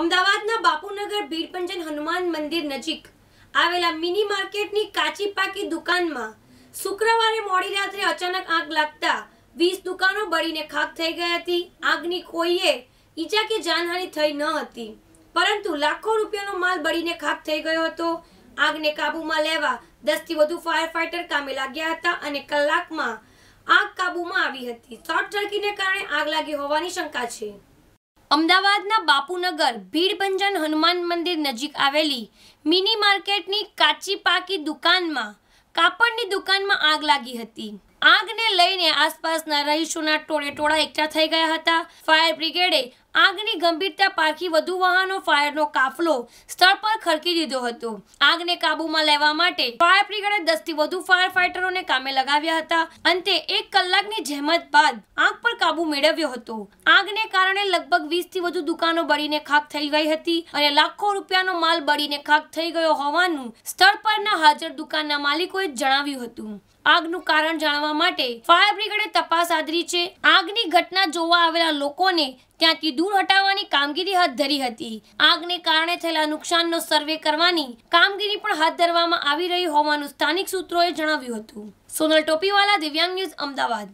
અમદાવાદના બાપુનગર ભીડપંજન હનુમાન મંદિર નજીક આવેલા મિની માર્કેટની કાચી પાકી દુકાનમાં શુક્રવારે મોડી રાત્રે અચાનક આગ લાગતા વીસ દુકાનો બળીને ખાક થઈ ગઈ હતી આગની કોઈએ ઈજા કે જાનહાની થઈ ન હતી પરંતુ લાખો રૂપિયાનો માલ બળીને ખાક થઈ ગયો હતો આગને કાબૂમાં લેવા દસથી વધુ ફાયર ફાઇટર કામે લાગ્યા હતા અને કલાકમાં આગ કાબૂમાં આવી હતી શોર્ટ સર્કિટને કારણે આગ લાગી હોવાની શંકા છે અમદાવાદના બાપુનગર ભીડભંજન હનુમાન મંદિર નજીક આવેલી મિની માર્કેટની કાચી પાકી દુકાનમાં કાપડની દુકાનમાં આગ લાગી હતી આગને લઈને આસપાસના રહીશોના ટોળે ટોળા એકઠા થઈ ગયા હતા ફાયર બ્રિગેડે આગની ગંભીરતા પારખી વધુ વાહનો ફાયરનો કાફલો સ્થળ પર ખડકી દીધો હતો આગને કાબુમાં લેવા માટે ફાયર બ્રિગેડે થી વધુ ફાયર ફાઇટરોને કામે લગાવ્યા હતા અંતે એક કલાકની જહેમત બાદ આગ પર કાબુ મેળવ્યો હતો આગને કારણે લગભગ વીસ થી વધુ દુકાનો બળીને ખાક થઈ ગઈ હતી અને લાખો રૂપિયાનો માલ બળીને ખાક થઈ ગયો હોવાનું સ્થળ પરના હાજર દુકાનના માલિકોએ જણાવ્યું હતું આગનું કારણ જાણવા માટે ફાયર બ્રિગેડે તપાસ આદરી છે આગની ઘટના જોવા આવેલા લોકોને ત્યાંથી ધૂળ હટાવવાની કામગીરી હાથ ધરી હતી આગને કારણે થયેલા નુકસાનનો સર્વે કરવાની કામગીરી પણ હાથ ધરવામાં આવી રહી હોવાનું સ્થાનિક સૂત્રોએ જણાવ્યું હતું સોનલ ટોપીવાલા દિવ્યાંગ ન્યૂઝ અમદાવાદ